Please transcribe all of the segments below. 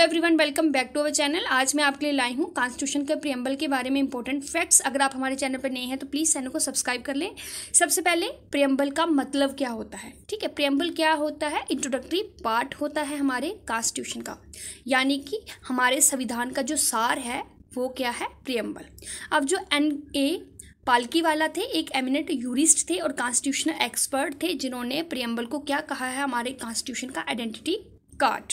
everyone welcome back to our channel आज मैं आपके लिए लाई हूँ कॉन्स्टिट्यूशन के प्रियम्बल के बारे में इंपॉर्टेंट फैक्ट्स अगर आप हमारे चैनल पर नए हैं तो प्लीज़ चैनल को सब्सक्राइब कर लें सबसे पहले प्रियम्बल का मतलब क्या होता है ठीक है प्रियम्बल क्या होता है इंट्रोडक्टरी पार्ट होता है हमारे कॉन्स्टिट्यूशन का यानी कि हमारे संविधान का जो सार है वो क्या है प्रियम्बल अब जो एन ए पालकी वाला थे एक एमिनेंट यूरिस्ट थे और कॉन्स्टिट्यूशनल एक्सपर्ट थे जिन्होंने प्रियम्बल को क्या कहा है हमारे कॉन्स्टिट्यूशन का आइडेंटिटी काट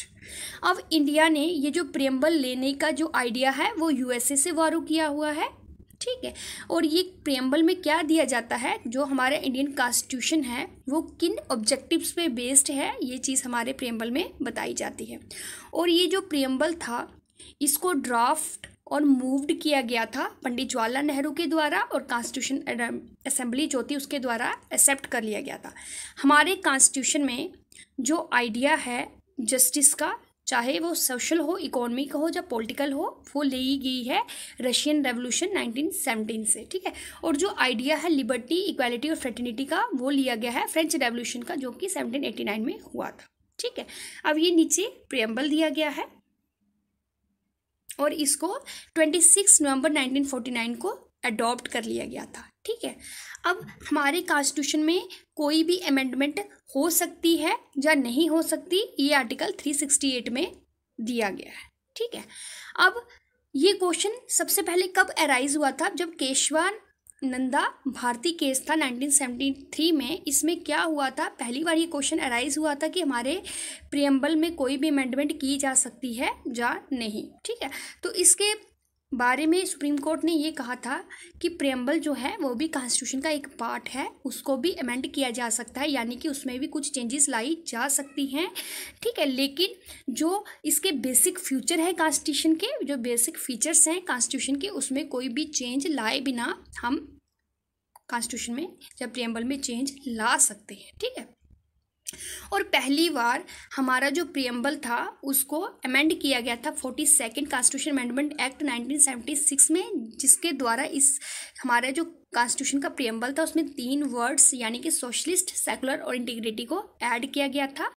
अब इंडिया ने ये जो प्रेम्बल लेने का जो आइडिया है वो यूएसए से वारू किया हुआ है ठीक है और ये प्रेम्बल में क्या दिया जाता है जो हमारा इंडियन कॉन्स्टिट्यूशन है वो किन ऑब्जेक्टिव्स पे बेस्ड है ये चीज़ हमारे प्रेम्बल में बताई जाती है और ये जो प्रेम्बल था इसको ड्राफ्ट और मूव्ड किया गया था पंडित जवाहरलाल नेहरू के द्वारा और कॉन्स्टिट्यूशन असेंबली जो थी उसके द्वारा एक्सेप्ट कर लिया गया था हमारे कॉन्स्टिट्यूशन में जो आइडिया है जस्टिस का चाहे वो सोशल हो इकोनॉमिक हो या पॉलिटिकल हो वो ले ही गई है रशियन रेवोल्यूशन 1917 से ठीक है और जो आइडिया है लिबर्टी इक्वालिटी और फ्रेटर्निटी का वो लिया गया है फ्रेंच रेवोल्यूशन का जो कि 1789 में हुआ था ठीक है अब ये नीचे प्रियम्बल दिया गया है और इसको 26 नवंबर 1949 को अडॉप्ट कर लिया गया था ठीक है अब हमारे कॉन्स्टिट्यूशन में कोई भी अमेंडमेंट हो सकती है या नहीं हो सकती ये आर्टिकल 368 में दिया गया है ठीक है अब ये क्वेश्चन सबसे पहले कब एराइज हुआ था जब केशवान नंदा भारती केस था 1973 में इसमें क्या हुआ था पहली बार ये क्वेश्चन अराइज हुआ था कि हमारे प्रियम्बल में कोई भी अमेंडमेंट की जा सकती है या नहीं ठीक है तो इसके बारे में सुप्रीम कोर्ट ने ये कहा था कि प्रियम्बल जो है वो भी कॉन्स्टिट्यूशन का एक पार्ट है उसको भी अमेंड किया जा सकता है यानी कि उसमें भी कुछ चेंजेस लाई जा सकती हैं ठीक है लेकिन जो इसके बेसिक फ्यूचर है कॉन्स्टिट्यूशन के जो बेसिक फीचर्स हैं कॉन्स्टिट्यूशन के उसमें कोई भी चेंज लाए बिना हम कॉन्स्टिट्यूशन में या प्रियम्बल में चेंज ला सकते हैं ठीक है और पहली बार हमारा जो प्रियम्बल था उसको अमेंड किया गया था forty second constitution amendment act nineteen seventy six में जिसके द्वारा इस हमारे जो कॉन्स्टिट्यूशन का प्रियम्बल था उसमें तीन वर्ड्स यानी कि सोशलिस्ट सेकुलर और इंटीग्रिटी को ऐड किया गया था